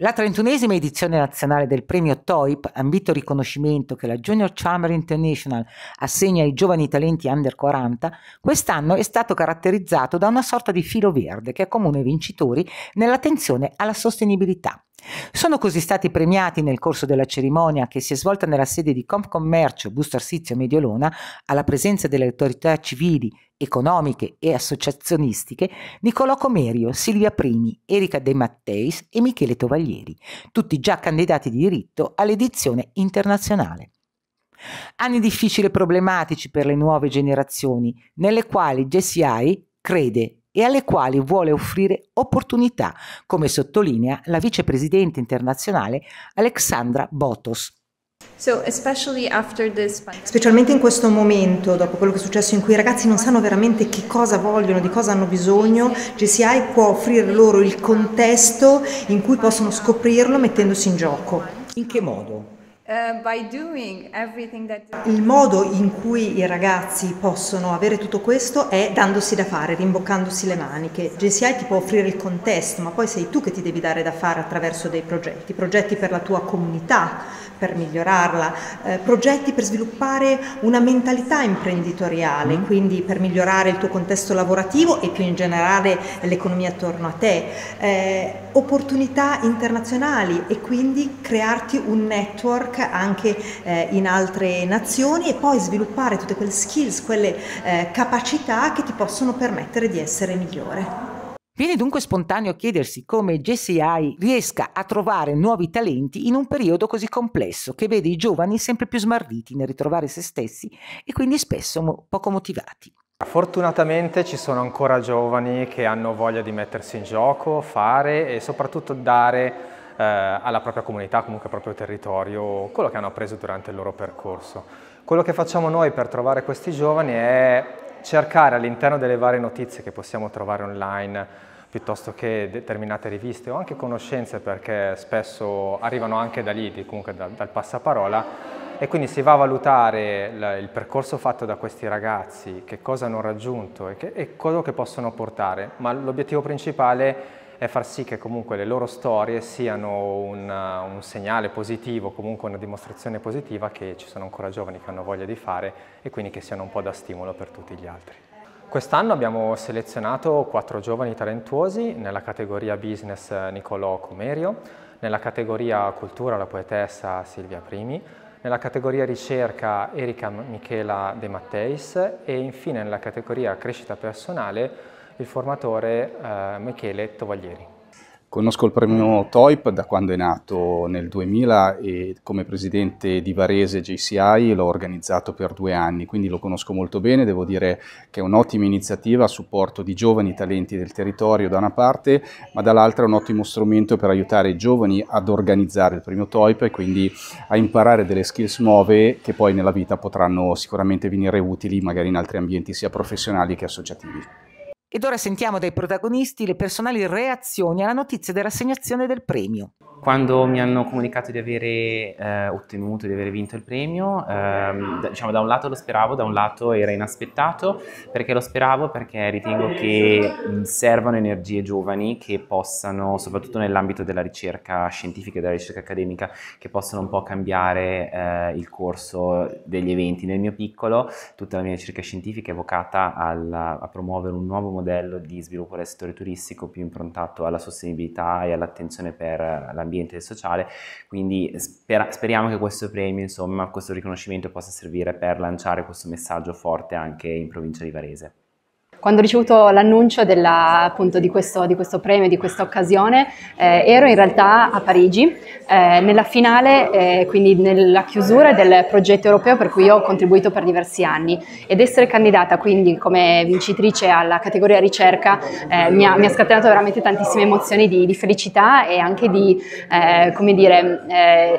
La trentunesima edizione nazionale del premio TOIP, ambito riconoscimento che la Junior Chamber International assegna ai giovani talenti under 40, quest'anno è stato caratterizzato da una sorta di filo verde che accomuna i vincitori nell'attenzione alla sostenibilità. Sono così stati premiati nel corso della cerimonia che si è svolta nella sede di Compcommercio Busto Arsizio Mediolona alla presenza delle autorità civili economiche e associazionistiche Nicolò Comerio, Silvia Primi, Erika De Matteis e Michele Tovaglieri, tutti già candidati di diritto all'edizione internazionale. Anni difficili e problematici per le nuove generazioni, nelle quali GSI crede e alle quali vuole offrire opportunità, come sottolinea la vicepresidente internazionale Alexandra Botos, Specialmente in questo momento, dopo quello che è successo in cui i ragazzi non sanno veramente che cosa vogliono, di cosa hanno bisogno, GCI può offrire loro il contesto in cui possono scoprirlo mettendosi in gioco. In che modo? Uh, il modo in cui i ragazzi possono avere tutto questo è dandosi da fare, rimboccandosi le maniche. GCI ti può offrire il contesto, ma poi sei tu che ti devi dare da fare attraverso dei progetti, progetti per la tua comunità per migliorarla, eh, progetti per sviluppare una mentalità imprenditoriale, mm. quindi per migliorare il tuo contesto lavorativo e più in generale l'economia attorno a te, eh, opportunità internazionali e quindi crearti un network anche eh, in altre nazioni e poi sviluppare tutte quelle skills, quelle eh, capacità che ti possono permettere di essere migliore. Viene dunque spontaneo chiedersi come JCI riesca a trovare nuovi talenti in un periodo così complesso che vede i giovani sempre più smarriti nel ritrovare se stessi e quindi spesso poco motivati. Fortunatamente ci sono ancora giovani che hanno voglia di mettersi in gioco, fare e soprattutto dare eh, alla propria comunità, comunque al proprio territorio, quello che hanno appreso durante il loro percorso. Quello che facciamo noi per trovare questi giovani è cercare all'interno delle varie notizie che possiamo trovare online piuttosto che determinate riviste o anche conoscenze perché spesso arrivano anche da lì, comunque da, dal passaparola e quindi si va a valutare il percorso fatto da questi ragazzi, che cosa hanno raggiunto e, che, e cosa che possono portare, ma l'obiettivo principale è far sì che comunque le loro storie siano una, un segnale positivo, comunque una dimostrazione positiva che ci sono ancora giovani che hanno voglia di fare e quindi che siano un po' da stimolo per tutti gli altri. Quest'anno abbiamo selezionato quattro giovani talentuosi nella categoria business eh, Nicolò Comerio, nella categoria cultura la poetessa Silvia Primi, nella categoria ricerca Erika Michela De Matteis e infine nella categoria crescita personale il formatore eh, Michele Tovaglieri. Conosco il premio TOIP da quando è nato nel 2000 e come presidente di Varese JCI l'ho organizzato per due anni, quindi lo conosco molto bene, devo dire che è un'ottima iniziativa a supporto di giovani talenti del territorio da una parte, ma dall'altra è un ottimo strumento per aiutare i giovani ad organizzare il premio TOIP e quindi a imparare delle skills nuove che poi nella vita potranno sicuramente venire utili magari in altri ambienti sia professionali che associativi. Ed ora sentiamo dai protagonisti le personali reazioni alla notizia dell'assegnazione del premio. Quando mi hanno comunicato di avere eh, ottenuto, di aver vinto il premio, ehm, da, diciamo da un lato lo speravo, da un lato era inaspettato, perché lo speravo perché ritengo che mm, servano energie giovani che possano, soprattutto nell'ambito della ricerca scientifica e della ricerca accademica, che possano un po' cambiare eh, il corso degli eventi. Nel mio piccolo tutta la mia ricerca scientifica è vocata al, a promuovere un nuovo modello di sviluppo del settore turistico più improntato alla sostenibilità e all'attenzione per l'ambiente e il sociale, quindi spera, speriamo che questo premio, insomma, questo riconoscimento possa servire per lanciare questo messaggio forte anche in provincia di Varese. Quando ho ricevuto l'annuncio di questo, di questo, premio, di questa occasione, eh, ero in realtà a Parigi, eh, nella finale, eh, quindi nella chiusura del progetto europeo per cui ho contribuito per diversi anni ed essere candidata quindi come vincitrice alla categoria ricerca eh, mi ha, mi, ha, scatenato veramente tantissime emozioni di, di felicità e anche di, eh, come dire, eh,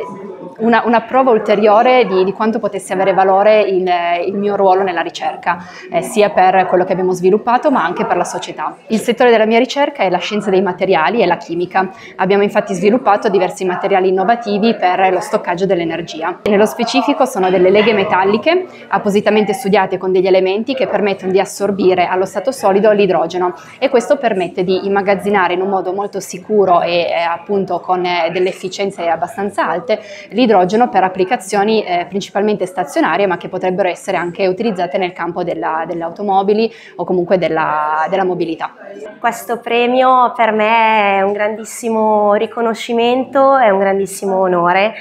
una, una prova ulteriore di, di, quanto potesse avere valore il, il mio ruolo nella ricerca, eh, sia per quello che abbiamo sviluppato ma anche per la società. Il settore della mia ricerca è la scienza dei materiali e la chimica. Abbiamo infatti sviluppato diversi materiali innovativi per lo stoccaggio dell'energia. Nello specifico sono delle leghe metalliche appositamente studiate con degli elementi che permettono di assorbire allo stato solido l'idrogeno e questo permette di immagazzinare in un modo molto sicuro e eh, appunto con eh, delle efficienze abbastanza alte l'idrogeno idrogeno per applicazioni eh, principalmente stazionarie ma che potrebbero essere anche utilizzate nel campo della, delle automobili o comunque della, della mobilità. Questo premio per me è un grandissimo riconoscimento, è un grandissimo onore,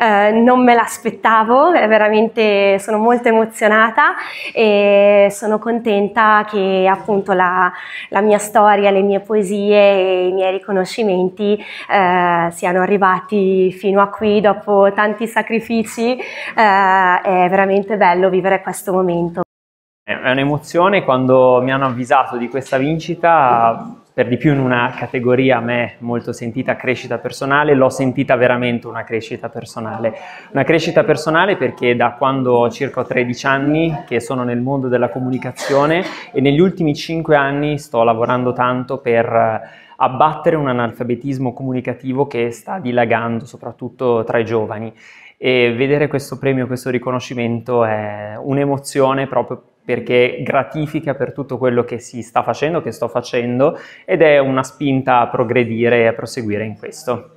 eh, non me l'aspettavo, veramente sono molto emozionata e sono contenta che appunto la, la mia storia, le mie poesie e i miei riconoscimenti eh, siano arrivati fino a qui dopo tanti sacrifici, eh, è veramente bello vivere questo momento. È un'emozione quando mi hanno avvisato di questa vincita, per di più in una categoria a me molto sentita crescita personale, l'ho sentita veramente una crescita personale. Una crescita personale perché da quando ho circa 13 anni che sono nel mondo della comunicazione e negli ultimi 5 anni sto lavorando tanto per abbattere un analfabetismo comunicativo che sta dilagando soprattutto tra i giovani e vedere questo premio, questo riconoscimento è un'emozione proprio perché gratifica per tutto quello che si sta facendo, che sto facendo ed è una spinta a progredire e a proseguire in questo.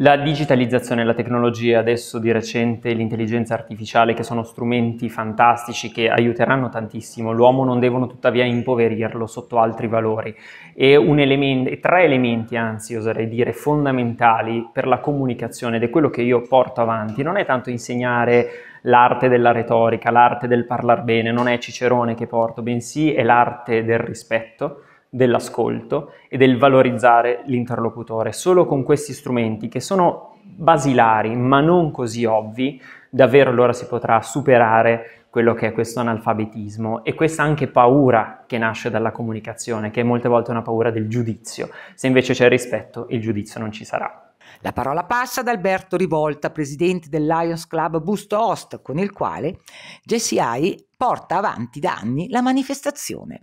La digitalizzazione, la tecnologia, adesso di recente l'intelligenza artificiale, che sono strumenti fantastici che aiuteranno tantissimo l'uomo, non devono tuttavia impoverirlo sotto altri valori. E element, tre elementi, anzi oserei dire, fondamentali per la comunicazione ed è quello che io porto avanti. Non è tanto insegnare l'arte della retorica, l'arte del parlare bene, non è Cicerone che porto, bensì è l'arte del rispetto dell'ascolto e del valorizzare l'interlocutore. Solo con questi strumenti che sono basilari ma non così ovvi, davvero allora si potrà superare quello che è questo analfabetismo e questa anche paura che nasce dalla comunicazione, che è molte volte una paura del giudizio. Se invece c'è rispetto, il giudizio non ci sarà. La parola passa ad Alberto Rivolta, presidente del Lions Club Busto Host, con il quale GCI porta avanti da anni la manifestazione.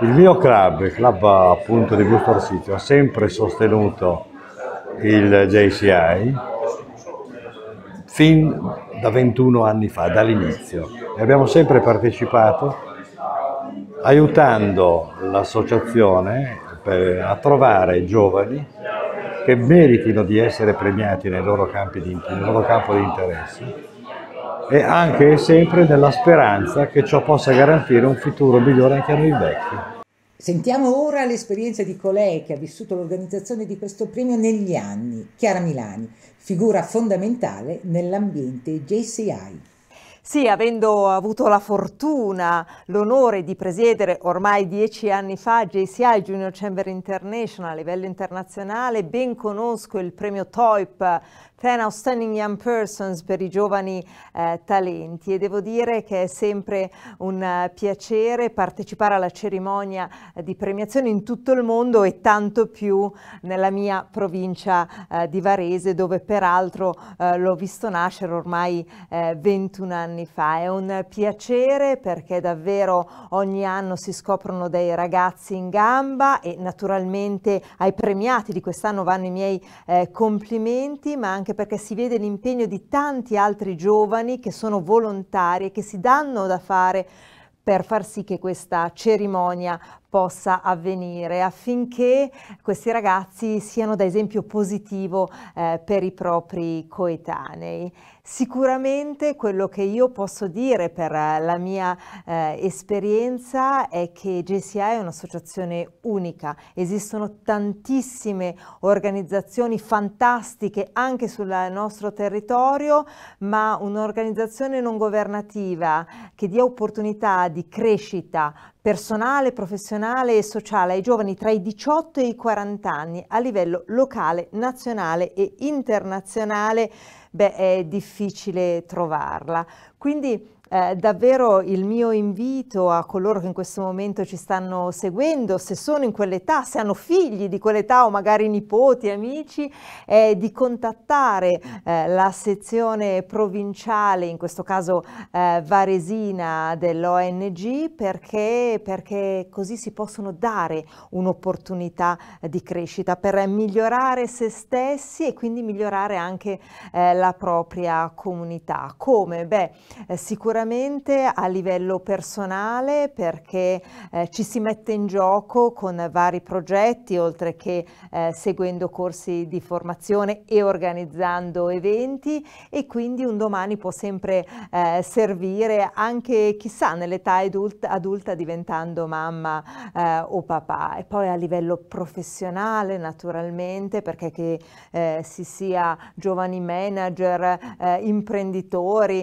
Il mio club, il club appunto di Busto Arsizio, ha sempre sostenuto il JCI fin da 21 anni fa, dall'inizio. E abbiamo sempre partecipato aiutando l'associazione a trovare giovani che meritino di essere premiati nel loro, campo di interesse e anche e sempre nella speranza che ciò possa garantire un futuro migliore anche a noi vecchi. Sentiamo ora l'esperienza di colei che ha vissuto l'organizzazione di questo premio negli anni, Chiara Milani, figura fondamentale nell'ambiente JCI. Sì, avendo avuto la fortuna, l'onore di presiedere ormai dieci anni fa JCI Junior Chamber International a livello internazionale, ben conosco il premio TOIP 10 Outstanding Young Persons per i giovani eh, talenti e devo dire che è sempre un uh, piacere partecipare alla cerimonia uh, di premiazione in tutto il mondo e tanto più nella mia provincia uh, di Varese dove peraltro l'ho visto nascere ormai 21 anni fa. È un piacere perché davvero ogni anno si scoprono dei ragazzi in gamba e naturalmente ai premiati di quest'anno vanno i miei complimenti ma anche perché si vede l'impegno di tanti altri giovani che sono volontari e che si danno da fare per far sì che questa cerimonia possa avvenire affinché questi ragazzi siano da esempio positivo eh, per i propri coetanei. Sicuramente quello che io posso dire per la mia eh, esperienza è che GCI è un'associazione unica, esistono tantissime organizzazioni fantastiche anche sul nostro territorio, ma un'organizzazione non governativa che dia opportunità di crescita personale, professionale e sociale ai giovani tra i 18 e i 40 anni a livello locale, nazionale e internazionale, beh, è difficile trovarla. Quindi eh, davvero il mio invito a coloro che in questo momento ci stanno seguendo, se sono in quell'età, se hanno figli di quell'età o magari nipoti, amici, è di contattare eh, la sezione provinciale, in questo caso eh, varesina dell'ONG, perché, perché, così si possono dare un'opportunità di crescita per migliorare se stessi e quindi migliorare anche eh, la propria comunità. Come? Beh, eh, sicuramente sicuramente a livello personale perché eh, ci si mette in gioco con vari progetti oltre che eh, seguendo corsi di formazione e organizzando eventi e quindi un domani può sempre eh, servire anche chissà nell'età adulta, adulta, diventando mamma eh, o papà e poi a livello professionale naturalmente perché che eh, si sia giovani manager, eh, imprenditori,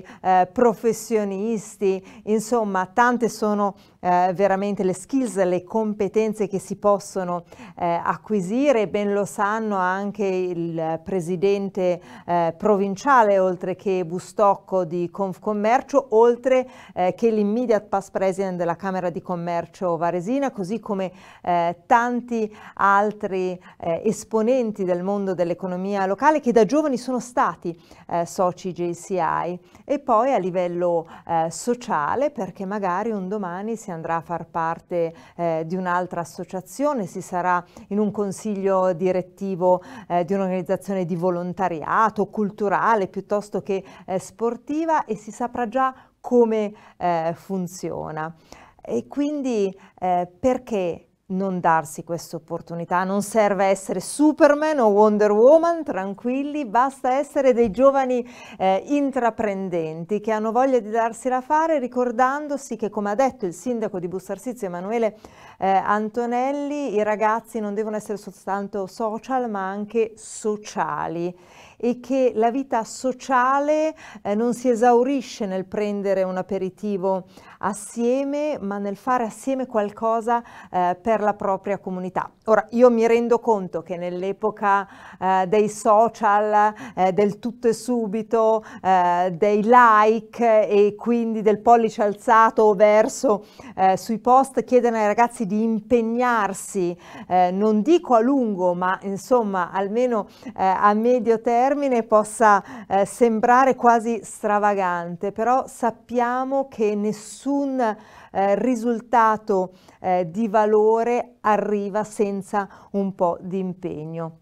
professionisti professionisti, insomma tante sono eh, veramente le skills, le competenze che si possono eh, acquisire, ben lo sanno anche il presidente eh, provinciale oltre che Bustocco di Confcommercio, oltre eh, che l'immediate past president della Camera di Commercio Varesina, così come eh, tanti altri esponenti del mondo dell'economia locale che da giovani sono stati soci JCI e poi a livello sociale perché magari un domani siamo andrà a far parte eh, di un'altra associazione, si sarà in un consiglio direttivo eh, di un'organizzazione di volontariato, culturale piuttosto che eh, sportiva e si saprà già come eh, funziona. E quindi eh, perché non darsi questa opportunità, non serve essere Superman o Wonder Woman, tranquilli, basta essere dei giovani eh, intraprendenti che hanno voglia di darsi da fare ricordandosi che come ha detto il sindaco di Bustarsizio Emanuele eh, Antonelli, i ragazzi non devono essere soltanto social ma anche sociali e che la vita sociale eh, non si esaurisce nel prendere un aperitivo assieme, ma nel fare assieme qualcosa eh, per la propria comunità. Ora, io mi rendo conto che nell'epoca eh, dei social, eh, del tutto e subito, eh, dei like e quindi del pollice alzato verso eh, sui post, chiedono ai ragazzi di impegnarsi, eh, non dico a lungo, ma insomma almeno a medio termine, termine possa eh, sembrare quasi stravagante, però sappiamo che nessun eh, risultato eh, di valore arriva senza un po' di impegno.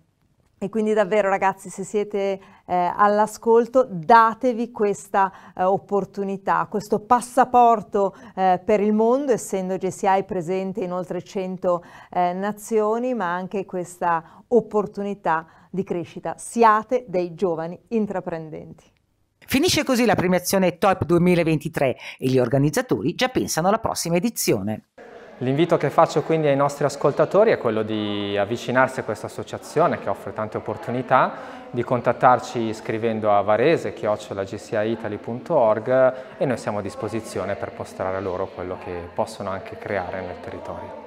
E quindi davvero ragazzi se siete eh, all'ascolto datevi questa eh, opportunità, questo passaporto eh, per il mondo essendo GCI presente in oltre 100 eh, nazioni ma anche questa opportunità di crescita. Siate dei giovani intraprendenti. Finisce così la premiazione Top 2023 e gli organizzatori già pensano alla prossima edizione. L'invito che faccio quindi ai nostri ascoltatori è quello di avvicinarsi a questa associazione che offre tante opportunità, di contattarci scrivendo a varese e noi siamo a disposizione per mostrare loro quello che possono anche creare nel territorio.